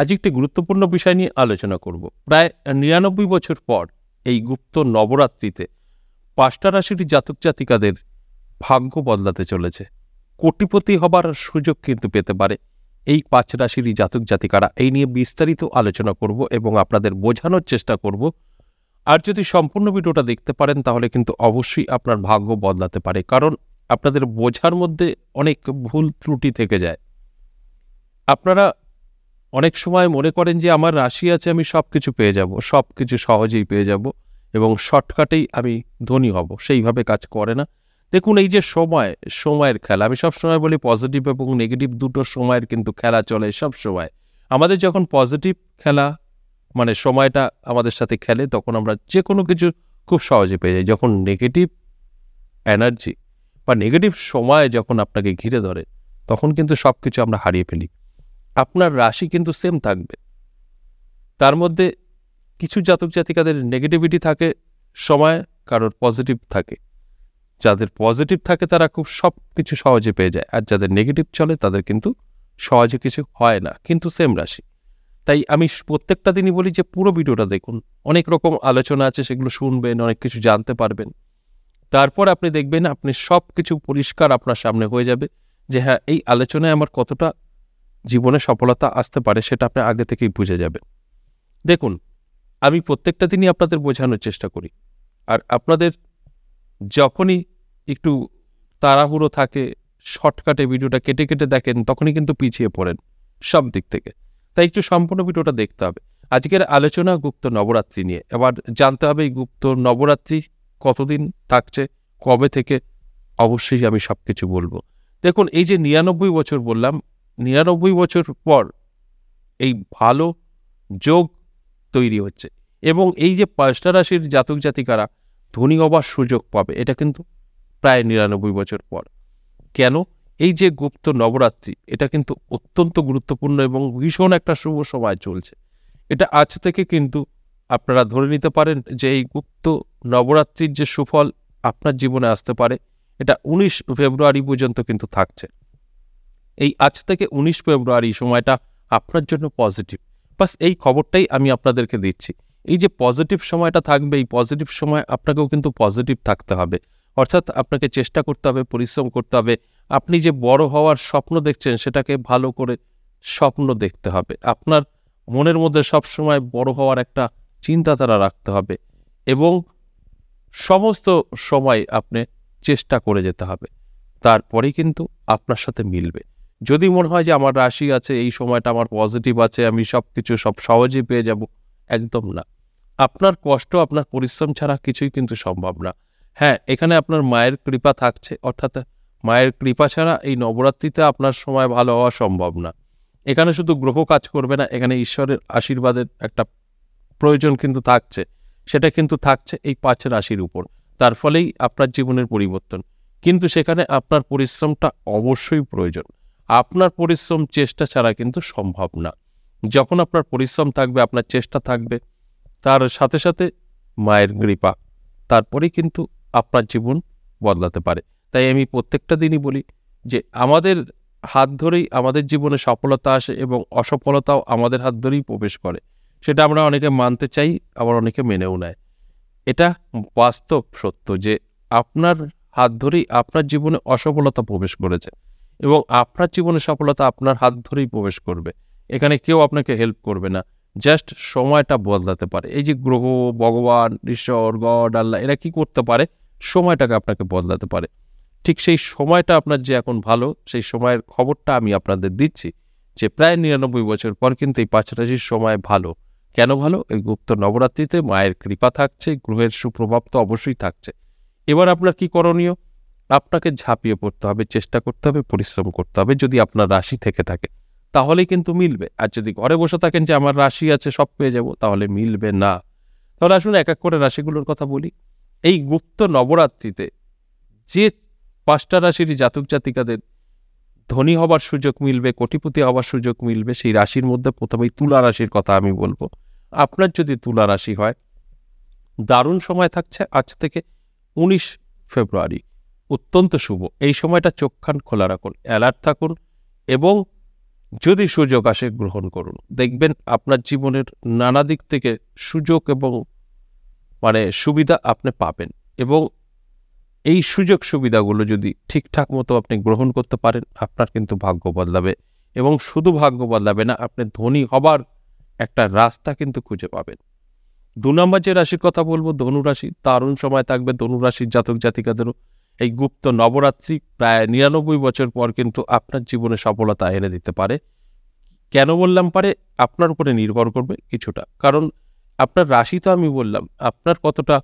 আজ একটি গুরুত্বপূর্ণ বিষয় নিয়ে আলোচনা করব প্রায় নিরানব্বই বছর পর এই গুপ্ত নবরাত্রিতে পাঁচটা রাশিটি জাতক জাতিকাদের ভাগ্য বদলাতে চলেছে কোটিপতি হবার সুযোগ কিন্তু পেতে পারে এই পাঁচ রাশির জাতক জাতিকারা এই নিয়ে বিস্তারিত আলোচনা করব এবং আপনাদের বোঝানোর চেষ্টা করব আর যদি সম্পূর্ণ ভিডিওটা দেখতে পারেন তাহলে কিন্তু অবশ্যই আপনার ভাগ্য বদলাতে পারে কারণ আপনাদের বোঝার মধ্যে অনেক ভুল ত্রুটি থেকে যায় আপনারা অনেক সময় মনে করেন যে আমার রাশি আছে আমি সব কিছু পেয়ে যাব সব কিছু সহজেই পেয়ে যাব এবং শর্টকাটেই আমি ধনী হব সেইভাবে কাজ করে না দেখুন এই যে সময় সময়ের খেলা আমি সব সময় বলি পজিটিভ এবং নেগেটিভ দুটো সময়ের কিন্তু খেলা চলে সব সময় আমাদের যখন পজিটিভ খেলা মানে সময়টা আমাদের সাথে খেলে তখন আমরা যে কোনো কিছু খুব সহজে পেয়ে যাই যখন নেগেটিভ এনার্জি বা নেগেটিভ সময় যখন আপনাকে ঘিরে ধরে তখন কিন্তু সব কিছু আমরা হারিয়ে ফেলি আপনার রাশি কিন্তু সেম থাকবে তার মধ্যে কিছু জাতক জাতিকাদের নেগেটিভিটি থাকে সময় কারোর পজিটিভ থাকে যাদের পজিটিভ থাকে তারা খুব সব কিছু সহজে পেয়ে যায় আর যাদের নেগেটিভ চলে তাদের কিন্তু সহজে কিছু হয় না কিন্তু সেম রাশি তাই আমি প্রত্যেকটা দিনই বলি যে পুরো ভিডিওটা দেখুন অনেক রকম আলোচনা আছে সেগুলো শুনবেন অনেক কিছু জানতে পারবেন তারপর আপনি দেখবেন আপনি সব কিছু পরিষ্কার আপনার সামনে হয়ে যাবে যে হ্যাঁ এই আলোচনায় আমার কতটা জীবনে সফলতা আসতে পারে সেটা আপনি আগে থেকেই বুঝে যাবেন দেখুন আমি প্রত্যেকটা দিনই আপনাদের বোঝানোর চেষ্টা করি আর আপনাদের যখনই একটু তাড়াহুড়ো থাকে শর্টকাটে ভিডিওটা কেটে কেটে দেখেন তখনই কিন্তু পিছিয়ে পড়েন সব দিক থেকে তাই একটু সম্পূর্ণ ভিডিওটা দেখতে হবে আজকের আলোচনা গুপ্ত নবরাত্রি নিয়ে এবার জানতে হবে এই গুপ্ত নবরাত্রি কতদিন থাকছে কবে থেকে অবশ্যই আমি সব কিছু বলবো দেখুন এই যে নিরানব্বই বছর বললাম নিরানব্বই বছর পর এই ভালো যোগ তৈরি হচ্ছে এবং এই যে পাঁচটা রাশির জাতক জাতিকারা ধনী হবার সুযোগ পাবে এটা কিন্তু প্রায় নিরানব্বই বছর পর কেন এই যে গুপ্ত নবরাত্রি এটা কিন্তু অত্যন্ত গুরুত্বপূর্ণ এবং ভীষণ একটা শুভ সময় চলছে এটা আজ থেকে কিন্তু আপনারা ধরে নিতে পারেন যে এই গুপ্ত নবরাত্রির যে সুফল আপনার জীবনে আসতে পারে এটা উনিশ ফেব্রুয়ারি পর্যন্ত কিন্তু থাকছে এই আজ থেকে উনিশ ফেব্রুয়ারি সময়টা আপনার জন্য পজিটিভ বাস এই খবরটাই আমি আপনাদেরকে দিচ্ছি এই যে পজিটিভ সময়টা থাকবে এই পজিটিভ সময় আপনাকেও কিন্তু পজিটিভ থাকতে হবে অর্থাৎ আপনাকে চেষ্টা করতে হবে পরিশ্রম করতে হবে আপনি যে বড় হওয়ার স্বপ্ন দেখছেন সেটাকে ভালো করে স্বপ্ন দেখতে হবে আপনার মনের মধ্যে সবসময় বড় হওয়ার একটা চিন্তাধারা রাখতে হবে এবং সমস্ত সময় আপনি চেষ্টা করে যেতে হবে তারপরেই কিন্তু আপনার সাথে মিলবে যদি মনে হয় যে আমার রাশি আছে এই সময়টা আমার পজিটিভ আছে আমি সব কিছু সব সহজেই পেয়ে যাব একদম না আপনার কষ্ট আপনার পরিশ্রম ছাড়া কিছুই কিন্তু সম্ভব না হ্যাঁ এখানে আপনার মায়ের কৃপা থাকছে অর্থাৎ মায়ের কৃপা ছাড়া এই নবরাত্রিতে আপনার সময় ভালো হওয়া সম্ভব না এখানে শুধু গ্রহ কাজ করবে না এখানে ঈশ্বরের আশীর্বাদের একটা প্রয়োজন কিন্তু থাকছে সেটা কিন্তু থাকছে এই পাঁচ রাশির উপর তার ফলেই আপনার জীবনের পরিবর্তন কিন্তু সেখানে আপনার পরিশ্রমটা অবশ্যই প্রয়োজন আপনার পরিশ্রম চেষ্টা ছাড়া কিন্তু সম্ভব না যখন আপনার পরিশ্রম থাকবে আপনার চেষ্টা থাকবে তার সাথে সাথে মায়ের কৃপা তারপরেই কিন্তু আপনার জীবন বদলাতে পারে তাই আমি প্রত্যেকটা দিনই বলি যে আমাদের হাত ধরেই আমাদের জীবনে সফলতা আসে এবং অসফলতাও আমাদের হাত ধরেই প্রবেশ করে সেটা আমরা অনেকে মানতে চাই আবার অনেকে মেনেও নেয় এটা বাস্তব সত্য যে আপনার হাত ধরেই আপনার জীবনে অসফলতা প্রবেশ করেছে এবং আপনার জীবনে সফলতা আপনার হাত ধরেই প্রবেশ করবে এখানে কেউ আপনাকে হেল্প করবে না জাস্ট সময়টা বদলাতে পারে এই যে গ্রহ ভগবান ঈশ্বর গড আল্লাহ এরা কি করতে পারে সময়টাকে আপনাকে বদলাতে পারে ঠিক সেই সময়টা আপনার যে এখন ভালো সেই সময়ের খবরটা আমি আপনাদের দিচ্ছি যে প্রায় নিরানব্বই বছর পর কিন্তু এই পাঁচরাশির সময় ভালো কেন ভালো এই গুপ্ত নবরাত্রিতে মায়ের কৃপা থাকছে গ্রহের সুপ্রভাব তো অবশ্যই থাকছে এবার আপনার কি করণীয় আপনাকে ঝাঁপিয়ে পড়তে হবে চেষ্টা করতে হবে পরিশ্রম করতে হবে যদি আপনার রাশি থেকে থাকে তাহলেই কিন্তু মিলবে আর যদি ঘরে বসে থাকেন যে আমার রাশি আছে সব পেয়ে যাব তাহলে মিলবে না তাহলে আসুন এক এক করে রাশিগুলোর কথা বলি এই গুপ্ত নবরাত্রিতে যে পাঁচটা রাশির জাতক জাতিকাদের ধনী হবার সুযোগ মিলবে কোটিপতি হবার সুযোগ মিলবে সেই রাশির মধ্যে প্রথমেই তুলা রাশির কথা আমি বলবো আপনার যদি তুলা রাশি হয় দারুণ সময় থাকছে আজ থেকে উনিশ ফেব্রুয়ারি অত্যন্ত শুভ এই সময়টা চোখখান খোলা রাখুন অ্যালার্ট থাকুন এবং যদি সুযোগ আসে গ্রহণ করুন দেখবেন আপনার জীবনের নানা দিক থেকে সুযোগ এবং মানে সুবিধা আপনি পাবেন এবং এই সুযোগ সুবিধাগুলো যদি ঠিকঠাক মতো আপনি গ্রহণ করতে পারেন আপনার কিন্তু ভাগ্য বদলাবে এবং শুধু ভাগ্য বদলাবে না আপনি ধনী হবার একটা রাস্তা কিন্তু খুঁজে পাবেন দু নম্বর যে রাশির কথা বলবো ধনুরাশি দারুণ সময় থাকবে ধনুরাশির জাতক জাতিকাদেরও এই গুপ্ত নবরাত্রি প্রায় নিরানব্বই বছর পর কিন্তু আপনার জীবনে সফলতা এনে দিতে পারে কেন বললাম পারে আপনার উপরে নির্ভর করবে কিছুটা কারণ আপনার রাশি তো আমি বললাম আপনার কতটা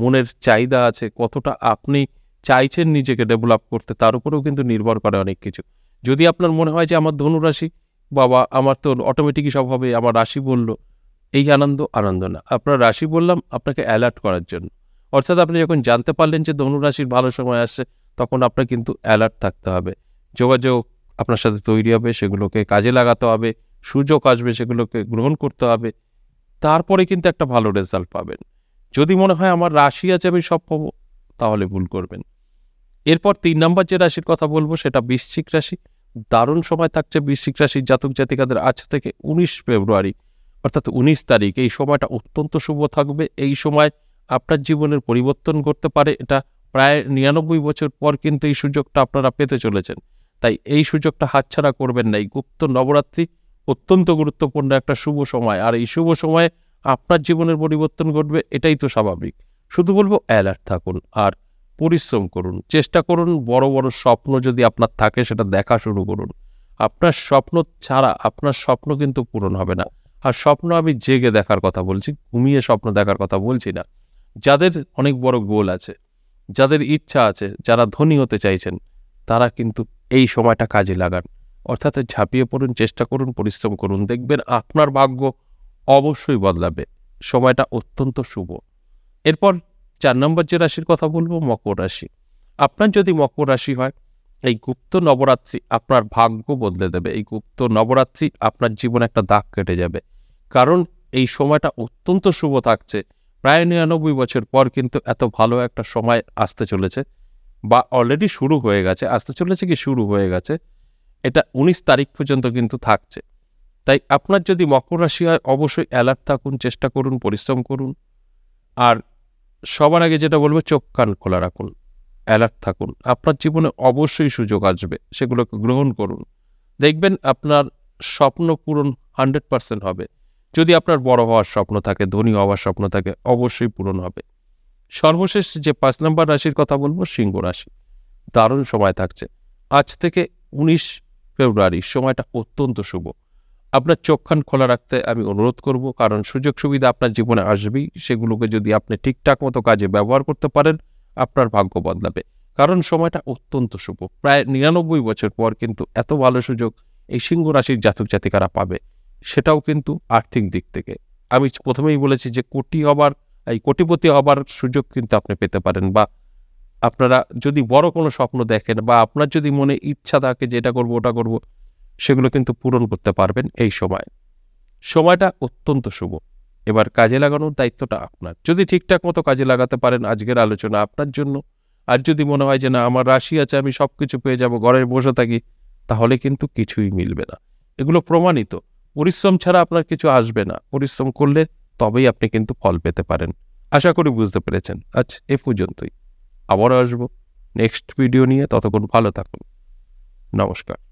মনের চাহিদা আছে কতটা আপনি চাইছেন নিজেকে ডেভেলপ করতে তার উপরেও কিন্তু নির্ভর করে অনেক কিছু যদি আপনার মনে হয় যে আমার ধনুরাশি বাবা আমার তো অটোমেটিকই সব হবে আমার রাশি বলল এই আনন্দ আনন্দ না আপনার রাশি বললাম আপনাকে অ্যালার্ট করার জন্য অর্থাৎ আপনি যখন জানতে পারলেন যে ধনুরাশির ভালো সময় আসছে তখন আপনার কিন্তু অ্যালার্ট থাকতে হবে যোগাযোগ আপনার সাথে তৈরি হবে সেগুলোকে কাজে লাগাতে হবে সুযোগ আসবে সেগুলোকে গ্রহণ করতে হবে তারপরে কিন্তু একটা ভালো রেজাল্ট পাবেন যদি মনে হয় আমার রাশি আছে আমি সব পাবো তাহলে ভুল করবেন এরপর তিন নম্বর যে রাশির কথা বলবো সেটা বৃশ্চিক রাশি দারুণ সময় থাকছে বৃশ্চিক রাশির জাতক জাতিকাদের আজ থেকে উনিশ ফেব্রুয়ারি অর্থাৎ উনিশ তারিখ এই সময়টা অত্যন্ত শুভ থাকবে এই সময় আপনার জীবনের পরিবর্তন করতে পারে এটা প্রায় নিরানব্বই বছর পর কিন্তু এই সুযোগটা আপনারা পেতে চলেছেন তাই এই সুযোগটা হাতছাড়া করবেন না এই গুপ্ত নবরাত্রি অত্যন্ত গুরুত্বপূর্ণ একটা শুভ সময় আর এই শুভ সময়ে আপনার জীবনের পরিবর্তন ঘটবে এটাই তো স্বাভাবিক শুধু বলবো অ্যালার্ট থাকুন আর পরিশ্রম করুন চেষ্টা করুন বড় বড় স্বপ্ন যদি আপনার থাকে সেটা দেখা শুরু করুন আপনার স্বপ্ন ছাড়া আপনার স্বপ্ন কিন্তু পূরণ হবে না আর স্বপ্ন আমি জেগে দেখার কথা বলছি ঘুমিয়ে স্বপ্ন দেখার কথা বলছি না যাদের অনেক বড় গোল আছে যাদের ইচ্ছা আছে যারা ধনী হতে চাইছেন তারা কিন্তু এই সময়টা কাজে লাগান অর্থাৎ ঝাঁপিয়ে পড়ুন চেষ্টা করুন পরিশ্রম করুন দেখবেন আপনার ভাগ্য অবশ্যই বদলাবে সময়টা অত্যন্ত শুভ এরপর চার নম্বর যে রাশির কথা বলবো মকর রাশি আপনার যদি মকর রাশি হয় এই গুপ্ত নবরাত্রি আপনার ভাগ্য বদলে দেবে এই গুপ্ত নবরাত্রি আপনার জীবনে একটা দাগ কেটে যাবে কারণ এই সময়টা অত্যন্ত শুভ থাকছে প্রায় নিরানব্বই বছর পর কিন্তু এত ভালো একটা সময় আসতে চলেছে বা অলরেডি শুরু হয়ে গেছে আসতে চলেছে কি শুরু হয়ে গেছে এটা উনিশ তারিখ পর্যন্ত কিন্তু থাকছে তাই আপনার যদি মকর রাশি হয় অবশ্যই অ্যালার্ট থাকুন চেষ্টা করুন পরিশ্রম করুন আর সবার আগে যেটা বলবো চোখ কান খোলা রাখুন অ্যালার্ট থাকুন আপনার জীবনে অবশ্যই সুযোগ আসবে সেগুলোকে গ্রহণ করুন দেখবেন আপনার স্বপ্ন পূরণ হান্ড্রেড পার্সেন্ট হবে যদি আপনার বড় হওয়ার স্বপ্ন থাকে ধনী হওয়ার স্বপ্ন থাকে অবশ্যই পূরণ হবে সর্বশেষ যে পাঁচ নম্বর রাশির কথা বলবো সিংহ রাশি দারুণ সময় থাকছে আজ থেকে উনিশ ফেব্রুয়ারি সময়টা অত্যন্ত শুভ আপনার চোখখান খোলা রাখতে আমি অনুরোধ করব কারণ সুযোগ সুবিধা আপনার জীবনে আসবেই সেগুলোকে যদি আপনি ঠিকঠাক মতো কাজে ব্যবহার করতে পারেন আপনার ভাগ্য বদলাবে কারণ সময়টা অত্যন্ত শুভ প্রায় নিরানব্বই বছর পর কিন্তু এত ভালো সুযোগ এই সিংহ রাশির জাতক জাতিকারা পাবে সেটাও কিন্তু আর্থিক দিক থেকে আমি প্রথমেই বলেছি যে কোটি হবার এই কোটিপতি হবার সুযোগ কিন্তু আপনি পেতে পারেন বা আপনারা যদি বড় কোনো স্বপ্ন দেখেন বা আপনার যদি মনে ইচ্ছা থাকে যে এটা করবো ওটা করবো সেগুলো কিন্তু পূরণ করতে পারবেন এই সময় সময়টা অত্যন্ত শুভ এবার কাজে লাগানোর দায়িত্বটা আপনার যদি ঠিকঠাক মতো কাজে লাগাতে পারেন আজকের আলোচনা আপনার জন্য আর যদি মনে হয় যে না আমার রাশি আছে আমি সব কিছু পেয়ে যাব ঘরে বসে থাকি তাহলে কিন্তু কিছুই মিলবে না এগুলো প্রমাণিত পরিশ্রম ছাড়া আপনার কিছু আসবে না পরিশ্রম করলে তবেই আপনি কিন্তু ফল পেতে পারেন আশা করি বুঝতে পেরেছেন আচ্ছা এ পর্যন্তই আবারও আসবো নেক্সট ভিডিও নিয়ে ততক্ষণ ভালো থাকুন নমস্কার